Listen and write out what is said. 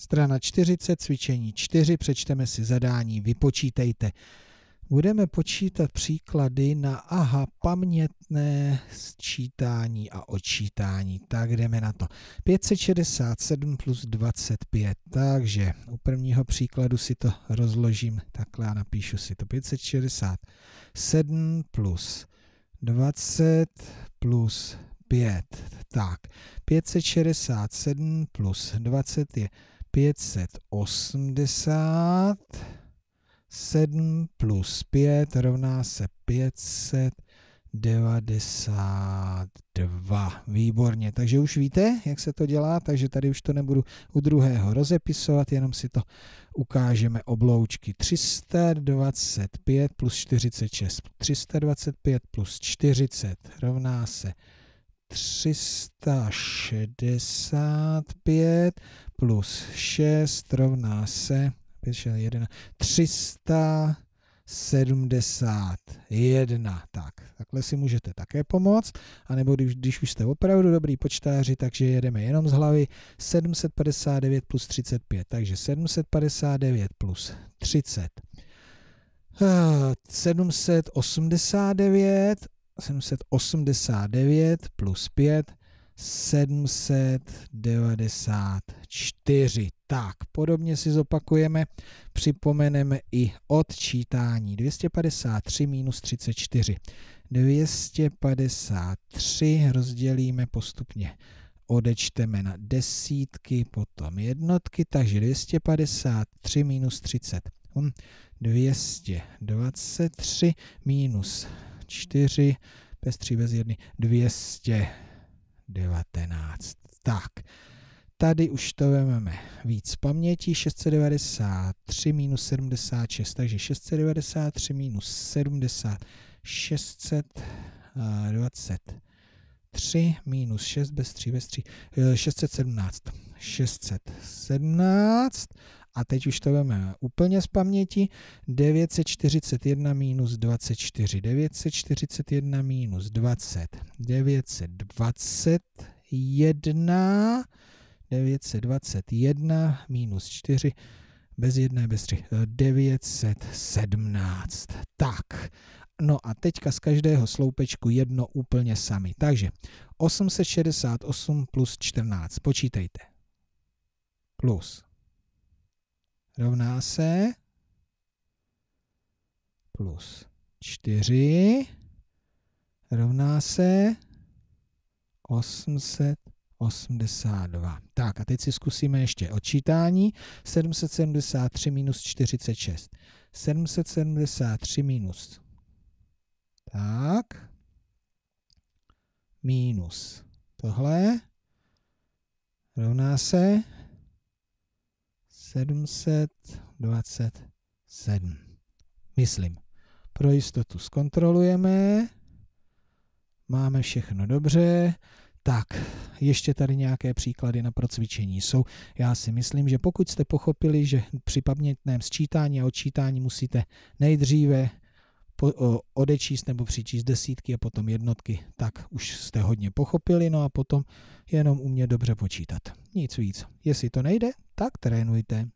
Strana 40, cvičení 4, přečteme si zadání, vypočítejte. Budeme počítat příklady na aha pamětné sčítání a odčítání. Tak jdeme na to. 567 plus 25. Takže u prvního příkladu si to rozložím takhle a napíšu si to. 567 plus 20 plus 5. Tak, 567 plus 20 je 580. 7 plus 5 rovná se 592. Výborně, takže už víte, jak se to dělá, takže tady už to nebudu u druhého rozepisovat, jenom si to ukážeme obloučky. 325 plus 46, 325 plus 40 rovná se 365 plus 6 rovná se 5, 6, 11, 371. Tak, takhle si můžete také pomoct. A nebo když, když už jste opravdu dobrý počtáři, takže jedeme jenom z hlavy 759 plus 35. Takže 759 plus 30. 789 eh, 789 plus 5, 794. Tak, podobně si zopakujeme, připomeneme i odčítání. 253 minus 34. 253 rozdělíme postupně. Odečteme na desítky, potom jednotky, takže 253 minus 30. 223 hm, minus 4, bez 3 bez 1, 219. Tak, tady už to vezmeme víc paměti, 693 minus 76, takže 693 minus 70, 620. 3 minus 6 bez 3 bez 3, 617. 617 a teď už to veme úplně z paměti. 941 minus 24. 941 minus 20. 921. 921 minus 4. Bez jedné, bez tři. 917. Eh, tak. No a teďka z každého sloupečku jedno úplně sami. Takže 868 plus 14, počítejte. Plus. Rovná se plus 4 rovná se 882. Tak a teď si zkusíme ještě odčítání. 773 minus 46. 773 minus tak. Minus tohle rovná se 727. Myslím. Pro jistotu zkontrolujeme. Máme všechno dobře. Tak, ještě tady nějaké příklady na procvičení jsou. Já si myslím, že pokud jste pochopili, že při pamětném sčítání a odčítání musíte nejdříve odečíst nebo přičíst desítky a potom jednotky, tak už jste hodně pochopili, no a potom jenom umět dobře počítat. Nic víc. Jestli to nejde, tak trénujte.